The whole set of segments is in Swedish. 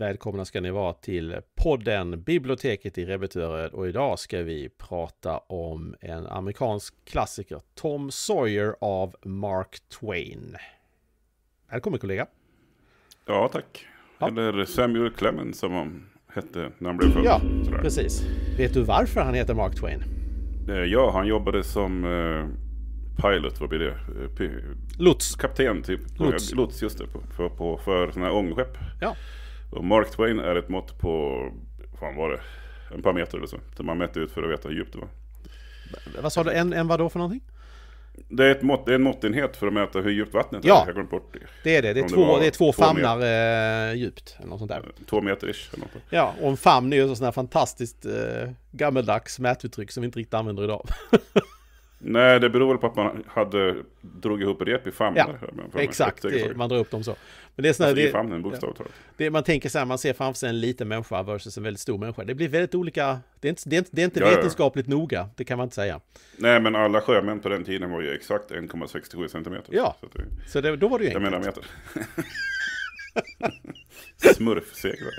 Välkomna ska ni vara till podden Biblioteket i Rebetöröd och idag ska vi prata om en amerikansk klassiker, Tom Sawyer av Mark Twain. Välkommen kollega! Ja, tack! Ja. Eller Samuel Clemens som han hette när han blev född. Ja, Sådär. precis. Vet du varför han heter Mark Twain? Eh, ja, han jobbade som eh, pilot, vad blir det? Eh, P Lots. Kapten, typ. Lots, Lots just det. På, för, på, för sådana här ångskepp. Ja. Och Mark Twain är ett mått på, fan var det, en par meter eller så. Som man mätte ut för att veta hur djupt det var. Vad sa du, en, en vadå för någonting? Det är, ett mått, det är en måttenhet för att mäta hur djupt vattnet är. Ja, det. är det. Det är, två, det, det är två, två famnar meter. Eh, djupt. Eller något sånt där. Två meter ish. Eller något. Ja, och en famn är ju ett sånt här fantastiskt eh, gammeldags mätuttryck som vi inte riktigt använder idag. Nej, det beror väl på att man hade, drog ihop rep i famnen. Ja, exakt, det, man drar upp dem så. Men det är sådär, alltså, det, i famnen, bokstavligt ja. det, Man tänker så här, man ser framför sig en liten människa versus en väldigt stor människa. Det blir väldigt olika, det är inte, det är inte, det är inte ja, vetenskapligt ja. noga, det kan man inte säga. Nej, men alla sjömän på den tiden var ju exakt 1,67 centimeter. Ja, så, det, så det, då var det ju enkelt. Jag menar meter. Smurfseglar.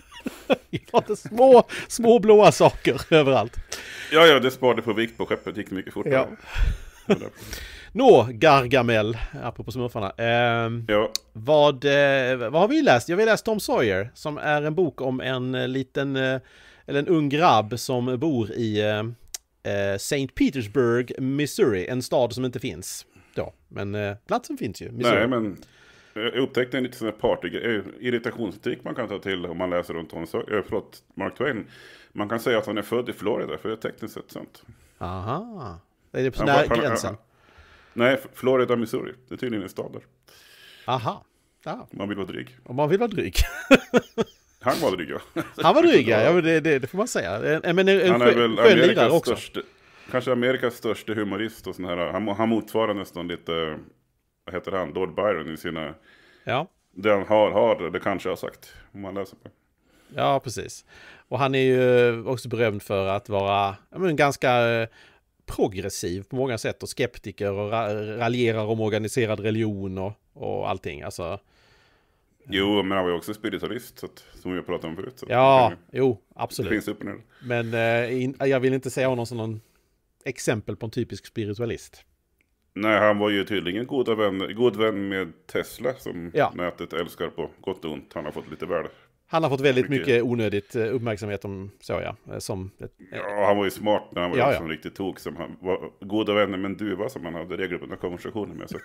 det små, små blåa saker överallt. Ja, ja, det sparade på vikt på skeppet, gick mycket fortare. Ja. Nå, Gargamel, apropå smurfarna. Eh, ja. vad, eh, vad har vi läst? Jag har läst Tom Sawyer, som är en bok om en eh, liten, eh, eller en ung grabb som bor i eh, eh, Saint Petersburg, Missouri, en stad som inte finns. Ja, men platsen finns ju. Missouri. Nej, men jag eh, upptäckte en liten sån här party, eh, irritationstrick man kan ta till om man läser runt Tony Sawyer, eh, förlåt, Mark Twain. Man kan säga att han är född i Florida, för det är tekniskt sett sant. Aha, är det på den där gränsen? Nej, Florida, Missouri. Det är tydligen en stad där. Aha. Ja. Man vill vara dryg. Om man vill vara dryg. Han var dryg, ja. Han var dryg, ja. Det, det, det, får man säga. Men en, han är väl Amerikas också. Största, kanske Amerikas största humorist och sån här. Han, han motsvarar nästan lite vad heter han, Lord Byron i sina... Ja. Den har, har det kanske har sagt, om man läser på. Ja, precis. Och han är ju också berömd för att vara men, ganska eh, progressiv på många sätt och skeptiker och ra raljerar om organiserad religion och, och allting. Alltså, eh. Jo, men han var ju också spiritualist, så att, som vi har pratat om förut. ja, det, jo, absolut. Det finns upp och ner. Men eh, in, jag vill inte säga honom som någon exempel på en typisk spiritualist. Nej, han var ju tydligen goda vän, god vän med Tesla som ja. nätet älskar på gott och ont. Han har fått lite väl han har fått väldigt mycket, mycket onödigt eh, uppmärksamhet om så ja. Eh, som eh, ja, han var ju smart när han var ja, ja. som riktigt tok. Som han var goda vänner med en duva som han hade regelbundna konversationer med. Så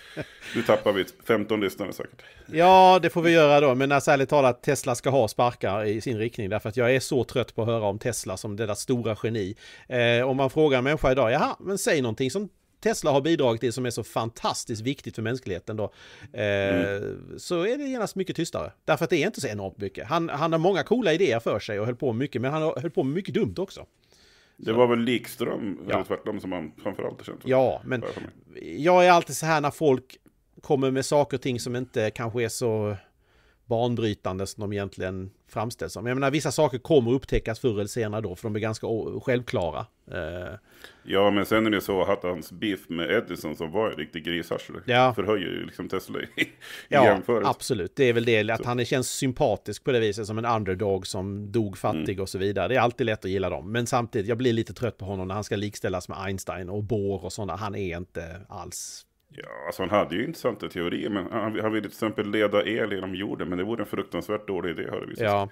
nu tappar vi 15 lyssnare säkert. Ja, det får vi göra då. Men alltså ärligt talat, Tesla ska ha sparkar i sin riktning. Därför att jag är så trött på att höra om Tesla som det där stora geni. Eh, om man frågar en människa idag, jaha, men säg någonting som Tesla har bidragit till som är så fantastiskt viktigt för mänskligheten då, eh, mm. så är det genast mycket tystare. Därför att det är inte så enormt mycket. Han, han har många coola idéer för sig och höll på mycket, men han höll på mycket dumt också. Det var väl Likström, ja. eller tvärtom, som han framförallt har känt. Ja, men jag är alltid så här när folk kommer med saker och ting som inte kanske är så banbrytande som de egentligen framställs som. Jag menar vissa saker kommer upptäckas förr eller senare då för de är ganska självklara. Eh. Ja men sen är det så att hans beef med Edison som var en riktig grisarsle ja. förhöjer ju liksom Tesla i, i ja, jämförelse. Absolut, det är väl det att så. han känns sympatisk på det viset som en underdog som dog mm. fattig mm. och så vidare. Det är alltid lätt att gilla dem. Men samtidigt, jag blir lite trött på honom när han ska likställas med Einstein och Bohr och sådana. Han är inte alls Ja, alltså han hade ju intressanta teorier, men han, han ville till exempel leda el genom jorden, men det vore en fruktansvärt dålig idé har det visat sig. ja.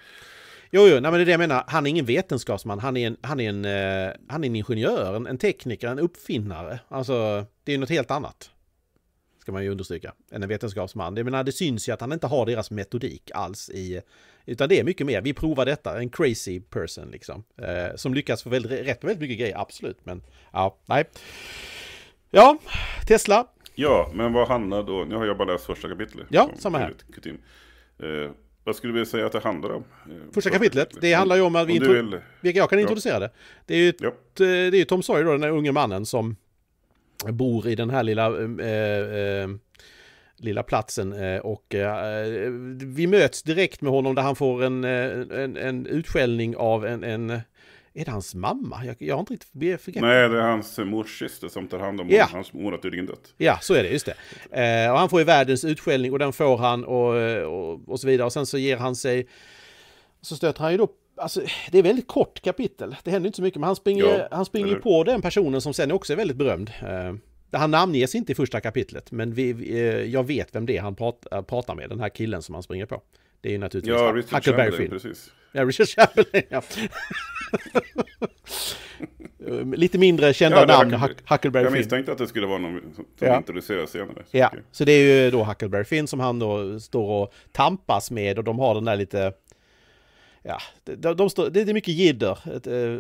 Jo, jo, nej, men det är det jag menar. Han är ingen vetenskapsman, han är en, han är en, eh, han är en ingenjör, en, en, tekniker, en uppfinnare. Alltså, det är något helt annat. Ska man ju understryka, än en vetenskapsman. Det, menar, det syns ju att han inte har deras metodik alls i... Utan det är mycket mer, vi provar detta, en crazy person liksom. Eh, som lyckas få väldigt, rätt väldigt mycket grejer, absolut. Men ja, nej. Ja, Tesla, Ja, men vad handlar då, nu har jag bara läst första kapitlet. Ja, samma här. Eh, vad skulle vi säga att det handlar om? Eh, första kapitlet, det handlar ju om att vi, om vill... jag kan introducera det. Det är ju ja. Eh, det är Tom Sawyer då, den här unge mannen som bor i den här lilla eh, eh, lilla platsen eh, och vi möts direkt med honom där han får en, en, en utskällning av en, en är det hans mamma? Jag, jag har inte riktigt förgreppat. Nej, det är hans morssyster som tar hand om ja. honom. Hans mor har tydligen dött. Ja, så är det. Just det. Eh, och han får ju världens utskällning och den får han och, och, och så vidare. Och sen så ger han sig... Så stöter han ju då Alltså, det är väldigt kort kapitel. Det händer inte så mycket, men han springer, ja, han springer på den personen som sen också är väldigt berömd. Eh, han namnges inte i första kapitlet, men vi, eh, jag vet vem det är han pratar med, den här killen som han springer på. Det är naturligtvis ja, Richard Huckleberry Finn. Precis. Ja, Richard Chamberlain, ja. Lite mindre kända ja, namn, Huckleberry, Huckleberry Finn. Jag misstänkte att det skulle vara någon som ja. introduceras senare. Så ja, okay. så det är ju då Huckleberry Finn som han då står och tampas med och de har den där lite ja, de, de står, det, det är mycket jidder,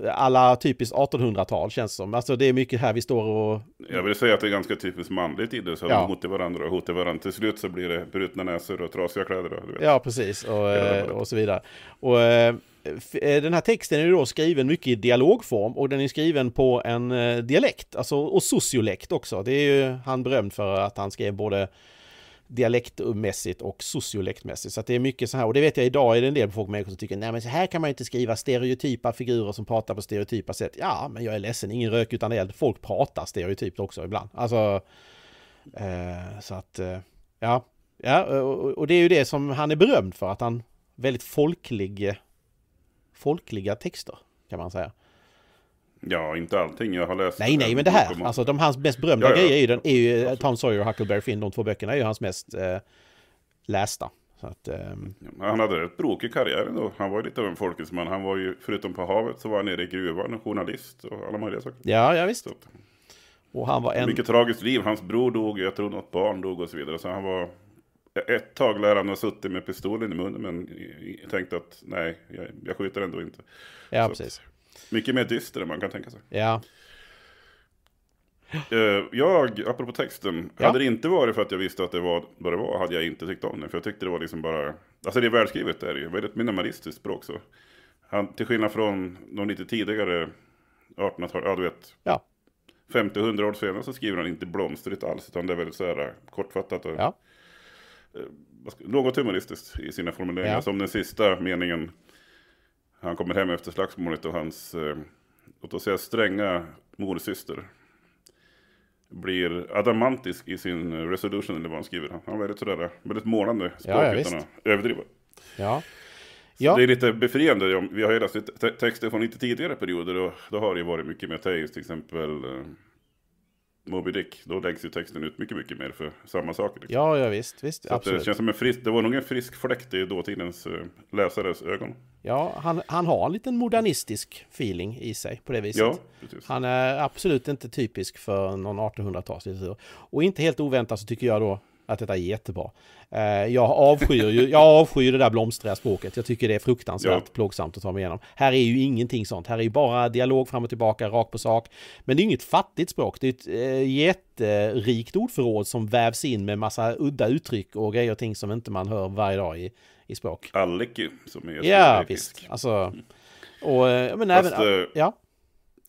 eh, alla typiskt 1800-tal känns som. Alltså det är mycket här vi står och... Jag vill säga att det är ganska typiskt manligt jidder, så ja. de hotar varandra och hotar varandra. Till slut så blir det brutna näsor och trasiga kläder. Ja, precis, och, eh, och så vidare. Och, eh, den här texten är ju då skriven mycket i dialogform och den är skriven på en dialekt, alltså och sociolekt också. Det är ju han berömd för att han skrev både dialektmässigt och sociolektmässigt. Så det är mycket så här, och det vet jag idag är det en del folk människor som tycker nej men så här kan man inte skriva stereotypa figurer som pratar på stereotypa sätt. Ja, men jag är ledsen, ingen rök utan eld. Folk pratar stereotypt också ibland. Alltså, eh, så att, eh, ja, ja och, och, det är ju det som han är berömd för, att han väldigt folklig, folkliga texter kan man säga. Ja, inte allting. Jag har läst... Nej, nej, men det här. Om... Alltså de, hans mest berömda ja, ja. grejer är ju, den, är ju alltså. Tom Sawyer och Huckleberry Finn. De två böckerna är ju hans mest eh, lästa. Att, um... Han hade rätt brokig karriär ändå. Han var ju lite av en folkisman. Han var ju, förutom på havet, så var han nere i gruvan, och journalist och alla möjliga saker. Ja, ja visst. Så. Och han var en... Mycket tragiskt liv. Hans bror dog, jag tror något barn dog och så vidare. Så han var... Ett tag lär han ha suttit med pistolen i munnen, men tänkte att nej, jag, jag skjuter ändå inte. Ja, så precis. Att... Mycket mer dyster än man kan tänka sig. Ja. Eh, jag, apropå texten, ja. hade det inte varit för att jag visste att det var vad det var, hade jag inte tyckt om den. För jag tyckte det var liksom bara, alltså det är välskrivet det är det ju, väldigt minimalistiskt språk så. Han, till skillnad från de lite tidigare 1800-talet, ja du vet. Ja. 50-100 år senare så skriver han inte blomstrigt alls, utan det är väldigt så här kortfattat. Och, ja. Eh, något humoristiskt i sina formuleringar, ja. som den sista meningen. Han kommer hem efter slagsmålet och hans, eh, låt oss säga stränga morsyster blir adamantisk i sin resolution eller vad han skriver. Han är väldigt sådär, eh, väldigt målande språk utan att överdriva. Ja. ja. Det är lite befriande. Vi har ju läst texter från lite tidigare perioder och då har det ju varit mycket mer text, till exempel eh, Moby Dick, då läggs ju texten ut mycket, mycket mer för samma saker. Liksom. Ja, ja, visst, visst, så eh, absolut. Det känns som en frisk, det var nog en frisk fläkt i dåtidens eh, läsares ögon. Ja, han, han har en liten modernistisk feeling i sig på det viset. Ja, precis. Han är absolut inte typisk för någon 1800-talslitteratur. Och inte helt oväntat så tycker jag då att detta är jättebra. Eh, jag avskyr, ju, jag avskyr det där blomstriga språket. Jag tycker det är fruktansvärt ja. plågsamt att ta mig igenom. Här är ju ingenting sånt. Här är ju bara dialog fram och tillbaka, rakt på sak. Men det är inget fattigt språk. Det är ett eh, jätterikt ordförråd som vävs in med massa udda uttryck och grejer och ting som inte man hör varje dag i, i språk. Alleku, som är Ja, visst. Alltså... Och, eh, men Fast, även, äh, ja.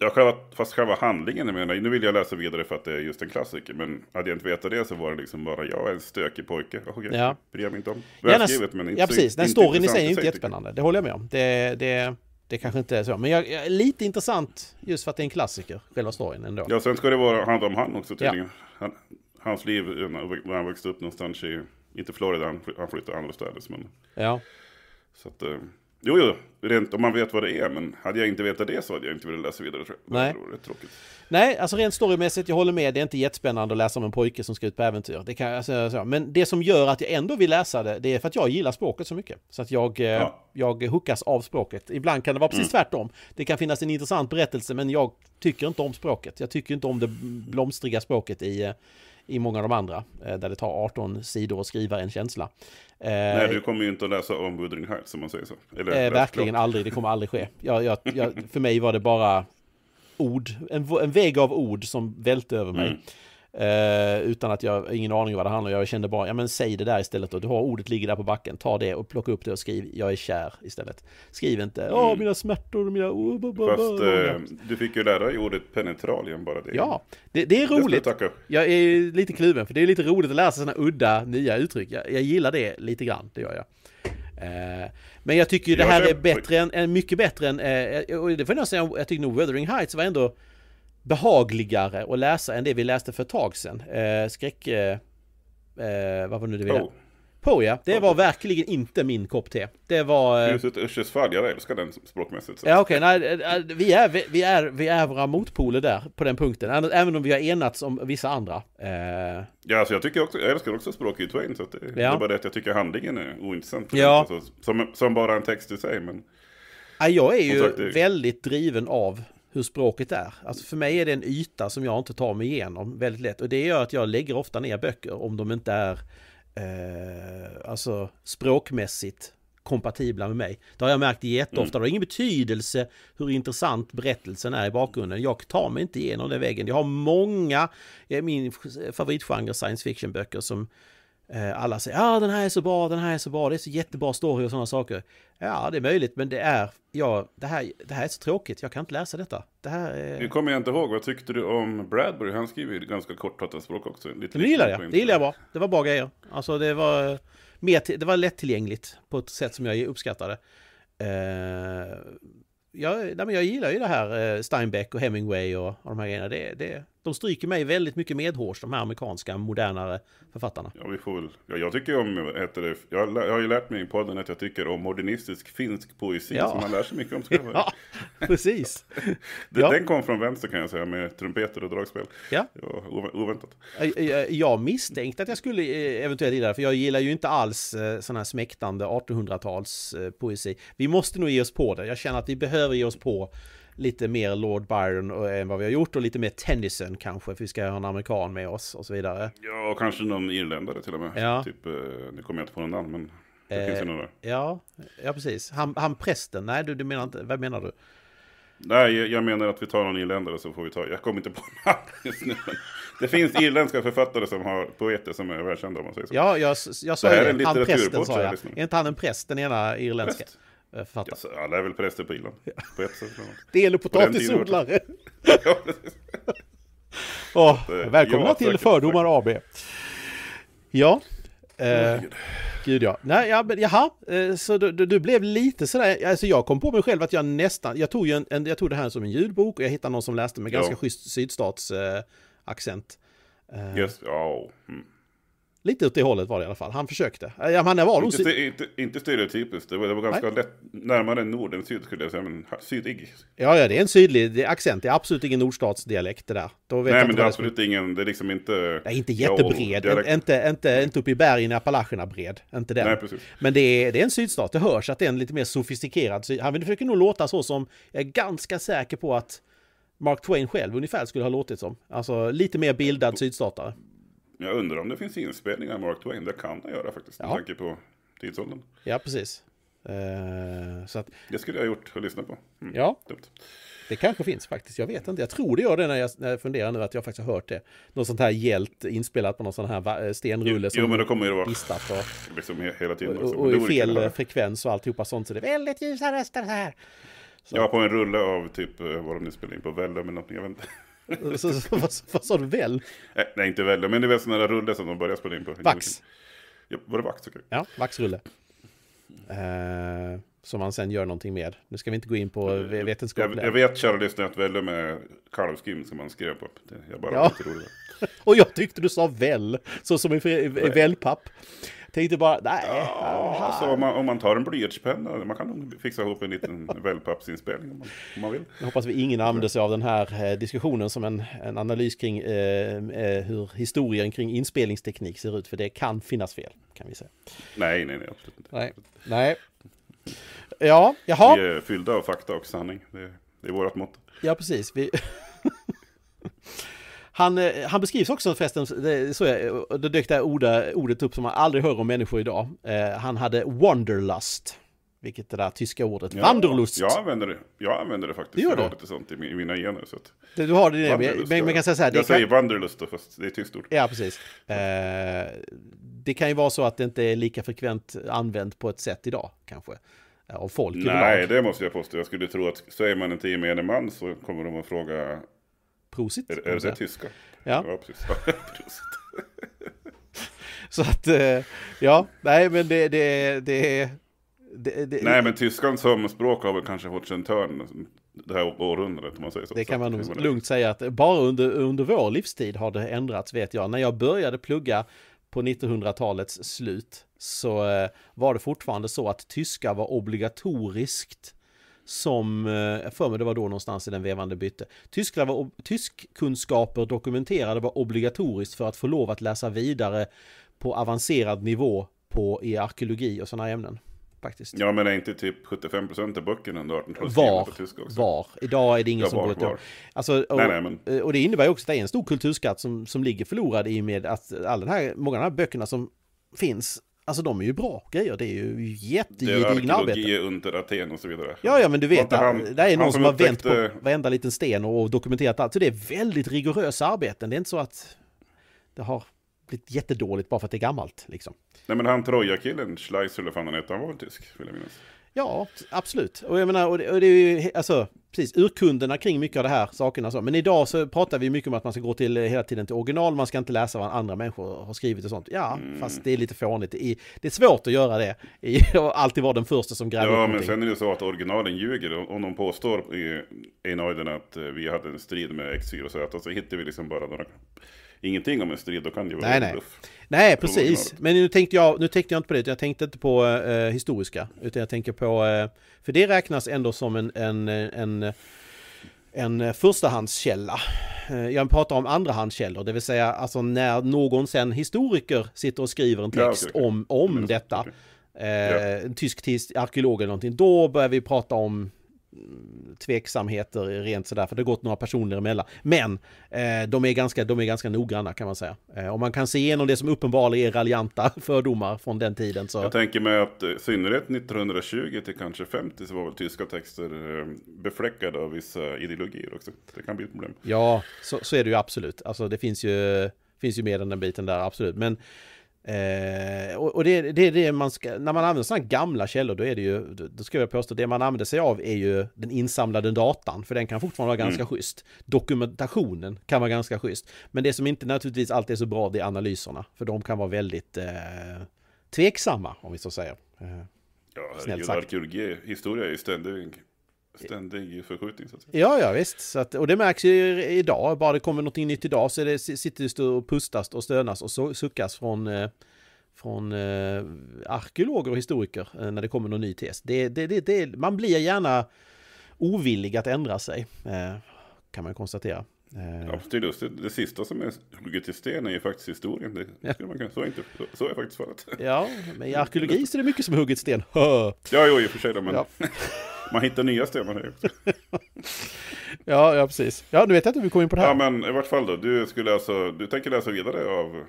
Ja, själva, fast själva handlingen, jag menar, nu vill jag läsa vidare för att det är just en klassiker, men hade jag inte vetat det så var det liksom bara jag är en stökig pojke. Okej, ja. bryr mig inte om. Välskrivet, men inte Ja, precis. den storyn i sig är inte jättespännande, det håller jag med om. Det, det, det kanske inte är så, men jag, jag, lite intressant just för att det är en klassiker, själva storyn ändå. Ja, sen ska det vara, handla om han också tydligen. Ja. Han, hans liv när han växte upp någonstans i, inte Florida, han flyttade andra städer. Men, ja. Så att, eh, Jo, jo, rent om man vet vad det är, men hade jag inte vetat det så hade jag inte velat läsa vidare tror jag. Nej. Det rätt tråkigt. Nej, alltså rent storymässigt, jag håller med, det är inte jättespännande att läsa om en pojke som ska ut på äventyr. Det kan, alltså, så. Men det som gör att jag ändå vill läsa det, det är för att jag gillar språket så mycket. Så att jag, eh, ja. jag hookas av språket. Ibland kan det vara precis mm. tvärtom. Det kan finnas en intressant berättelse, men jag tycker inte om språket. Jag tycker inte om det blomstriga språket i eh, i många av de andra, eh, där det tar 18 sidor att skriva en känsla. Eh, Nej, du kommer ju inte att läsa om Wuthering Heights som man säger så. Eller, eh, verkligen aldrig, det kommer aldrig ske. Jag, jag, jag, för mig var det bara ord, en, en väg av ord som välte över mig. Mm. Eh, utan att jag, ingen aning om vad det handlar om. Jag kände bara, ja men säg det där istället då. Du har ordet ligger där på backen. Ta det och plocka upp det och skriv, jag är kär istället. Skriv inte, ja mm. mina smärtor, mina... Oh, bah, oh, bah, oh, oh, Fast eh, du fick ju lära dig ordet penetralium bara det. Ja, det, det är roligt. Jag, jag är lite kluven, för det är lite roligt att lära sig sådana udda nya uttryck. Jag, jag gillar det lite grann, det gör jag. Eh, men jag tycker ju det här är bättre än, mycket bättre än, eh, och det får jag säga, jag tycker nog Wuthering Heights var ändå behagligare att läsa än det vi läste för ett tag sedan. Eh, skräck... Eh, eh vad var nu det vi oh. Po ja, det var verkligen inte min kopp te. Det var... Ljuset eh, Ushes färd, jag älskar den språkmässigt. Så. Ja okej, okay, eh, vi är, vi, är, vi är våra motpoler där på den punkten. Även om vi har enats om vissa andra. Ja, alltså jag, tycker också, jag älskar också språk i Twain. Så det, ja. det är bara det att jag tycker handlingen är ointressant. Ja. Alltså, som, som bara en text i sig. Men... Ja, jag är ju sagt, är... väldigt driven av hur språket är. Alltså för mig är det en yta som jag inte tar mig igenom väldigt lätt och det gör att jag lägger ofta ner böcker om de inte är eh, alltså språkmässigt kompatibla med mig. Det har jag märkt jätteofta. Mm. Det har ingen betydelse hur intressant berättelsen är i bakgrunden. Jag tar mig inte igenom den vägen. Jag har många, eh, min favoritgenre science fiction-böcker som Eh, alla säger ja ah, den här är så bra, den här är så bra, det är så jättebra story och sådana saker. Ja, det är möjligt, men det är, ja, det här, det här är så tråkigt, jag kan inte läsa detta. Det här är... Nu kommer jag inte ihåg, vad tyckte du om Bradbury? Han skriver ju ganska kortfattat språk också. Lite det gillar jag, det gillar jag bra. Det var bra grejer. Alltså det var, mer, det var lättillgängligt på ett sätt som jag uppskattade. Uh, jag, nej, men jag gillar ju det här eh, Steinbeck och Hemingway och, och de här grejerna. Det, det, de stryker mig väldigt mycket medhårs, de här amerikanska modernare författarna. Ja, vi får väl. Ja, jag tycker om, heter det, jag, jag har ju lärt mig i podden att jag tycker om modernistisk finsk poesi ja. som man lär sig mycket om själv. ja, precis. den, ja. den kom från vänster kan jag säga, med trumpeter och dragspel. Ja. ja oväntat. Jag, jag, misstänkte att jag skulle eh, eventuellt gilla det, för jag gillar ju inte alls eh, sådana här smäktande 1800-tals eh, poesi. Vi måste nog ge oss på det, jag känner att vi behöver ge oss på lite mer Lord Byron eh, än vad vi har gjort och lite mer Tennyson kanske, för vi ska ha en amerikan med oss och så vidare. Ja, och kanske någon irländare till och med. Ja. Typ, eh, nu kommer jag inte på någon namn, men det eh, finns ju några. Ja, ja precis. Han, han prästen, nej du, du menar inte, vad menar du? Nej, jag menar att vi tar någon irländare så får vi ta, jag kommer inte på namn just nu. Det finns irländska författare som har poeter som är välkända om man säger så. Ja, jag, jag sa det ju är en han prästen sa jag. Liksom. Är inte han en präst, den ena irländska? Präst. Eh, Fattar. Yes, alla är väl präster på Irland. Ja. På ett sätt Del och potatisodlare. oh, välkomna ja, till Fördomar AB. Ja. Eh, oh, gud ja. Nej, ja, men, jaha, eh, så du, du, du, blev lite sådär, alltså jag kom på mig själv att jag nästan, jag tog ju en, en jag tog det här som en ljudbok och jag hittade någon som läste med ganska ja. schysst sydstatsaccent. Eh, yes, Oh. Mm. Lite åt det hållet var det i alla fall. Han försökte. Eh, ja, han var inte, inte, inte stereotypiskt, det var, det var ganska Nej. lätt närmare nord än syd skulle jag säga, men sydig. Ja, ja, det är en sydlig accent, det är absolut ingen nordstatsdialekt det där. Då vet Nej, men det är absolut det ingen, det är liksom inte... Det är inte jättebred, ja, inte, inte, inte, inte uppe i bergen i Appalacherna bred, inte den. Nej, precis. Men det är, det är en sydstat, det hörs att det är en lite mer sofistikerad syd... Han försöker nog låta så som, jag är ganska säker på att Mark Twain själv ungefär skulle ha låtit som. Alltså lite mer bildad sydstatare. Jag undrar om det finns inspelningar av Mark Twain. Det kan jag göra faktiskt. Med tanke på tidsåldern. Ja, precis. Uh, så att, det skulle jag ha gjort och lyssnat på. Mm. Ja, Dumt. det kanske finns faktiskt. Jag vet inte. Jag tror det gör det när jag, när jag funderar nu att jag faktiskt har hört det. Något sånt här hjält inspelat på någon sån här stenrulle som jo, men det kommer ju vara distat och, liksom hela tiden också. och, och, och fel frekvens och alltihopa sånt. Så det är väldigt ljusa röster här. Så. Ja, på en rulle av typ eh, vad de nu spelar in på, Vellum eller någonting. Jag vet inte så, så, vad, vad, sa du, väl? Eh, nej, inte väl, men det är väl sådana där rulle som de börjar spela in på. Vax. Ja, var det vax? Okay. Ja, vaxrulle. Eh, som man sen gör någonting med. Nu ska vi inte gå in på eh, vetenskapliga... Jag, jag vet, kära lyssnare, att väl med kalvskim som man skrev på. Jag bara ja. roligt. Och jag tyckte du sa väl, så som i, i, i vällpapp. Tänkte bara, nej. Ja, alltså, om, man, om man tar en blyertspenna, man kan nog fixa ihop en liten wellpappsinspelning om, om man, vill. Jag hoppas vi ingen använder sig av den här eh, diskussionen som en, en analys kring eh, eh, hur historien kring inspelningsteknik ser ut, för det kan finnas fel, kan vi säga. Nej, nej, nej, absolut inte. Nej, nej. Ja, jaha. Vi är fyllda av fakta och sanning. Det, det är vårt motto. Ja, precis. Vi... Han, eh, han beskrivs också förresten, det, så är, eh, det dök det ordet, ordet upp som man aldrig hör om människor idag. Eh, han hade wanderlust, vilket det där tyska ordet ja, wanderlust. Jag använder det, jag använder det faktiskt, det gör jag har lite sånt i, mina gener. Så att, det, du har det, det men, men man kan säga så här. Jag kan, säger wanderlust då, fast det är tyskt ord. Ja, precis. Eh, det kan ju vara så att det inte är lika frekvent använt på ett sätt idag, kanske. Eh, av folk. Nej, idag. det måste jag påstå. Jag skulle tro att säger man en gemene man så kommer de att fråga Prosit. Är, är det tyska? Ja. ja precis. Prosit. Så att, eh, ja, nej men det, det, det, det, det Nej men tyskan som språk har väl kanske fått sig en törn det här århundradet om man säger så. Det kan man nog lugnt säga att bara under, under vår livstid har det ändrats vet jag. När jag började plugga på 1900-talets slut så eh, var det fortfarande så att tyska var obligatoriskt som, eh, jag för mig det var då någonstans i den vevande bytte. Tyskar var, tyskkunskaper dokumenterade var obligatoriskt för att få lov att läsa vidare på avancerad nivå på, i arkeologi och sådana ämnen. Faktiskt. Ja, men är inte typ 75 procent av böckerna under 1800-talet var, på tyska också? Var. Idag är det ingen ja, som var, alltså, och, men... och det innebär också att det är en stor kulturskatt som, som ligger förlorad i och med att alla den här, många av de här böckerna som finns Alltså de är ju bra grejer, det är ju jättegedigna arbete. Det är arkeologi, under Aten och så vidare. Ja, ja, men du vet, han, det är någon som har upptäckte... vänt på varenda liten sten och dokumenterat allt. Så det är väldigt rigorösa arbeten, det är inte så att det har blivit jättedåligt bara för att det är gammalt. Liksom. Nej, men han Troja-killen, Schleicher eller vad han heter, han var väl tysk, vill jag minnas. Ja, absolut. Och jag menar, och det, och det är ju, alltså, precis, urkunderna kring mycket av de här sakerna. Så. Men idag så pratar vi mycket om att man ska gå till eh, hela tiden till original, man ska inte läsa vad andra människor har skrivit och sånt. Ja, mm. fast det är lite fånigt. det är svårt att göra det och alltid vara den första som gräver Ja, men någonting. sen är det så att originalen ljuger. Om de påstår i Einöiden att eh, vi hade en strid med x Y och Z, så hittar vi liksom bara några ingenting om en strid, då kan det ju vara nej, bluff. Nej, precis. Men nu tänkte, jag, nu tänkte jag inte på det, jag tänkte inte på eh, historiska. Utan jag tänker på, eh, för det räknas ändå som en, en, en, en förstahandskälla. Eh, jag pratar om andrahandskällor, det vill säga alltså när någon sen historiker sitter och skriver en text ja, okay, om, om mm, detta. Okay. Eh, en tysk arkeolog eller någonting, då börjar vi prata om Mm, tveksamheter rent sådär, för det har gått några personer emellan. Men eh, de, är ganska, de är ganska noggranna kan man säga. Eh, om man kan se igenom det som uppenbarligen är raljanta fördomar från den tiden så... Jag tänker mig att eh, i synnerhet 1920 till kanske 50 så var väl tyska texter eh, befläckade av vissa ideologier också. Det kan bli ett problem. Ja, så, så är det ju absolut. Alltså det finns ju, finns ju mer än den biten där, absolut. Men Eh, och, det, är det man ska, när man använder sådana gamla källor då är det ju, då ska jag påstå, det man använder sig av är ju den insamlade datan, för den kan fortfarande vara ganska mm. schysst. Dokumentationen kan vara ganska schysst. Men det som inte naturligtvis alltid är så bra, det är analyserna, för de kan vara väldigt eh, tveksamma, om vi så säger. Eh, ja, herregud, arkeologi, historia är ju ständigt ständig förskjutning. Så att säga. Ja, ja visst. Så att, och det märks ju idag. Bara det kommer någonting nytt idag så det, sitter det och pustas och stönas och suckas från, eh, från eh, arkeologer och historiker eh, när det kommer någon ny tes. Det, det, det, det man blir gärna ovillig att ändra sig, eh, kan man konstatera. Eh, ja, det, är lustigt. det sista som är hugget i sten är ju faktiskt historien. Det skulle man kunna, så, inte, så, är faktiskt fallet. Ja, men i arkeologi så är det mycket som är hugget i sten. Ja, jo, i och för sig. Då, men ja. man hittar nya stenar här också. ja, ja, precis. Ja, nu vet jag inte hur vi kom in på det här. Ja, men i vart fall då. Du, skulle alltså, du tänker läsa vidare av...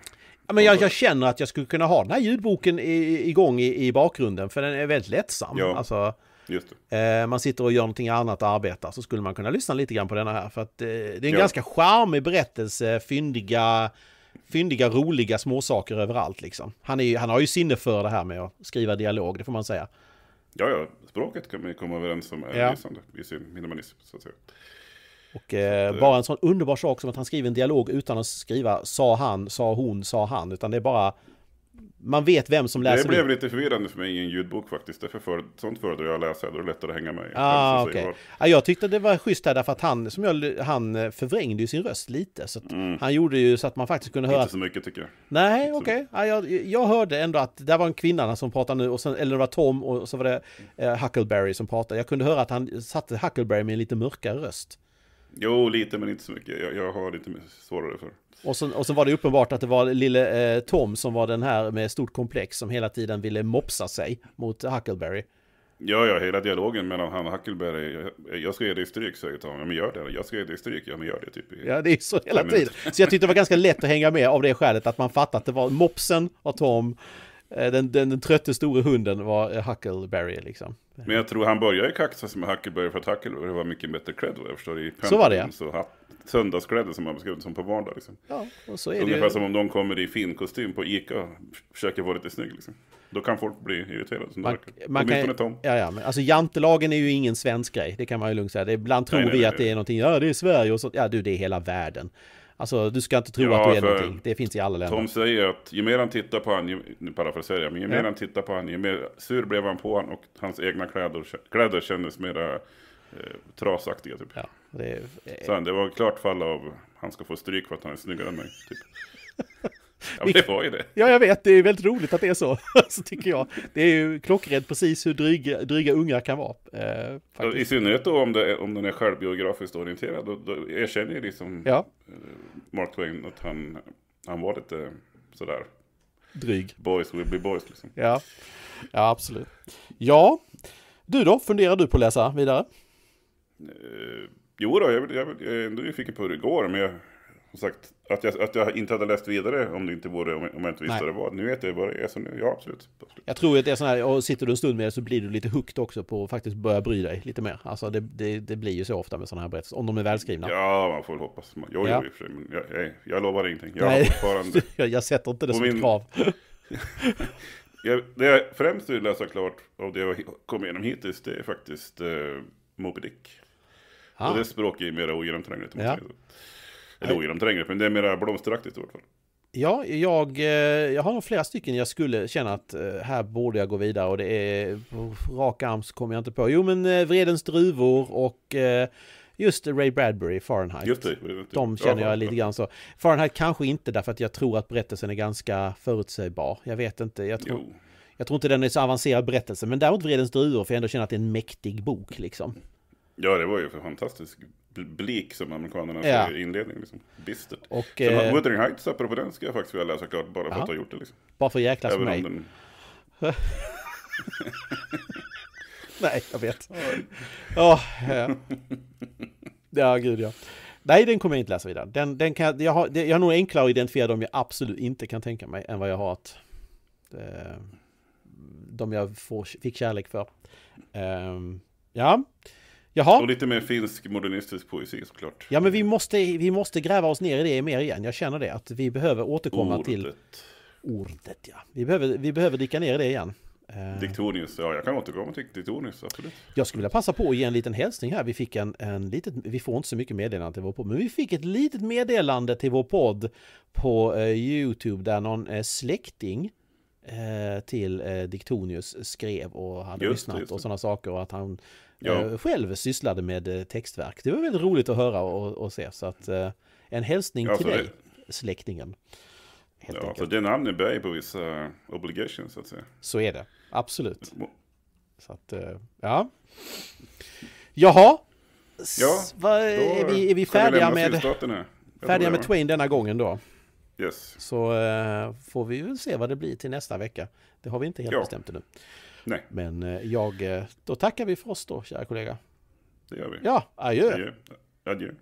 Ja, men jag, jag, känner att jag skulle kunna ha den här ljudboken i, igång i, i bakgrunden, för den är väldigt lättsam. Ja. Alltså, Eh, man sitter och gör någonting annat och arbetar så skulle man kunna lyssna lite grann på denna här. För att eh, det är en ja. ganska charmig berättelse, fyndiga, fyndiga, roliga småsaker överallt liksom. Han, är, han har ju sinne för det här med att skriva dialog, det får man säga. Ja, ja, språket kan man ju komma överens om är ja. lysande i sin minimalism så att säga. Och eh, eh, bara en sån underbar sak som att han skriver en dialog utan att skriva sa han, sa hon, sa han, utan det är bara man vet vem som läser. Det blev lite förvirrande för mig i en ljudbok faktiskt. Därför för, sånt föredrar jag att läsa, då är det lättare att hänga med. Ah, okay. ja, ah, jag tyckte det var schysst här därför att han, som jag, han eh, förvrängde ju sin röst lite. Så mm. Han gjorde ju så att man faktiskt kunde höra. Inte så mycket tycker jag. Nej, okej. Okay. Ah, ja, jag, jag, hörde ändå att det var en kvinna som pratade nu, och sen, eller det var Tom och så var det eh, Huckleberry som pratade. Jag kunde höra att han satte Huckleberry med en lite mörkare röst. Jo, lite men inte så mycket. Jag, jag har lite svårare för och så och sen var det uppenbart att det var lille eh, Tom som var den här med stort komplex som hela tiden ville mopsa sig mot Huckleberry. Ja, ja, hela dialogen mellan han och Huckleberry. Jag, jag ska ge dig stryk, säger Tom. Ja, men gör det. Jag ska ge dig stryk. Ja, men gör det. Typ ja, det är så hela tiden. Så jag tyckte det var ganska lätt att hänga med av det skälet att man fattar att det var mopsen och Tom. Den, eh, den, den trötte store hunden var eh, Huckleberry liksom. Men jag tror han började kaxa sig med Huckleberry för att Huckleberry var mycket bättre klädd så var det ja. Så söndagskläder som man beskriver som på vardag. Liksom. Ja, och så är Ungefär det ju... som om de kommer i finkostym på Ica och försöker vara lite snygg. Liksom. Då kan folk bli irriterade. Som man, man kan, Tom. Ja, ja, men alltså jantelagen är ju ingen svensk grej. Det kan man ju lugnt säga. Det, ibland tror nej, vi nej, att nej. det är någonting. Ja, det är Sverige och så. Ja, du, det är hela världen. Alltså, du ska inte tro ja, att du är någonting. Det finns i alla länder. Tom säger att ju mer han tittar på han, ju, nu parafraserar jag, men ju mer han tittar på han, ju mer sur blev han på han och hans egna kläder, kläder kändes mera eh, trasaktiga typ. Ja, det, är, Sen, det var ett klart fall av han ska få stryk för att han är snyggare än mig. Typ. Ja, det var ju det. Ja, jag vet. Det är väldigt roligt att det är så. så tycker jag. Det är ju klockrent precis hur dryga, dryga ungar kan vara. Eh, I synnerhet då om, det, om den är självbiografiskt orienterad. Då, då erkänner ju liksom ja. Eh, Mark Twain att han, han var lite sådär. Dryg. Boys will be boys liksom. Ja, ja absolut. Ja, du då? Funderar du på att läsa vidare? Eh, jo då, jag, jag, jag är ändå nyfiken på hur det går, men jag, som sagt, att jag, att jag inte hade läst vidare om det inte vore, om jag inte visste Nej. det var. Nu vet jag vad det är, så nu, ja absolut, Jag tror att det är sån här, och sitter du en stund med det så blir du lite hooked också på att faktiskt börja bry dig lite mer. Alltså det, det, det blir ju så ofta med sådana här berättelser, om de är välskrivna. Ja, man får väl hoppas. Jag gör ja. för sig, men jag, jag, jag lovar ingenting. Jag, Nej. Fortfarande... jag, jag sätter inte det och som min... ett krav. jag, det jag främst vill läsa klart av det jag kom igenom hittills, det är faktiskt eh, Moby Dick. Ah. Och det språket är mer ogenomträngligt. Ja. Eller ogenomträngligt, men det är mer blomsteraktigt i alla fall. Ja, jag, eh, jag har flera stycken jag skulle känna att eh, här borde jag gå vidare och det är rak arm så kommer jag inte på. Jo, men eh, Vredens druvor och just Ray Bradbury, Fahrenheit. Just det, det De känner jag lite grann så. Fahrenheit kanske inte därför att jag tror att berättelsen är ganska förutsägbar. Jag vet inte, jag tror, jag tror inte den är så avancerad berättelse, men däremot Vredens druvor för jag ändå känner att det är en mäktig bok liksom. Ja, det var ju för fantastisk blick som amerikanerna ja. i inledningen. Liksom. Bistert. Och, Sen, eh, Wuthering Heights, apropå den, ska jag faktiskt vilja läsa klart bara för att ha gjort det. Liksom. Bara för att jäkla med mig. Den... Nej, jag vet. Oh, ja. ja, gud ja. Nej, den kommer jag inte läsa vidare. Den, den kan, jag, har, jag har nog enklare att identifiera dem jag absolut inte kan tänka mig än vad jag har att... Eh, de jag får, fick kärlek för. Um, ja. Jaha. Och lite mer finsk modernistisk poesi såklart. Ja, men vi måste, vi måste gräva oss ner i det mer igen. Jag känner det, att vi behöver återkomma ordet. till ordet. Ordet Ja. Vi, behöver, vi behöver dyka ner i det igen. Eh. Diktonius, ja jag kan återkomma till Diktonius absolut. Jag skulle vilja passa på att ge en liten hälsning här. Vi fick en, en litet, vi får inte så mycket meddelande till vår podd, men vi fick ett litet meddelande till vår podd på eh, YouTube där någon eh, släkting eh, till eh, Diktonius skrev och hade just lyssnat det, och sådana saker och att han jo. Eh, själv sysslade med eh, textverk. Det var väldigt roligt att höra och, och se. Så att eh, en hälsning ja, till dig, det... släktingen. ja, för det namnet bär på vissa obligations så att säga. Så är det, absolut. Så att, ja. Jaha. Ja, Va, är, vi, är vi färdiga vi med, färdiga med Twain denna gången då? Yes. Så uh, får vi väl se vad det blir till nästa vecka. Det har vi inte helt ja. bestämt ännu. Nej. Men eh, jag, eh, då tackar vi för oss då, kära kollega. Det gör vi. Ja, adjö. Adjö. adjö.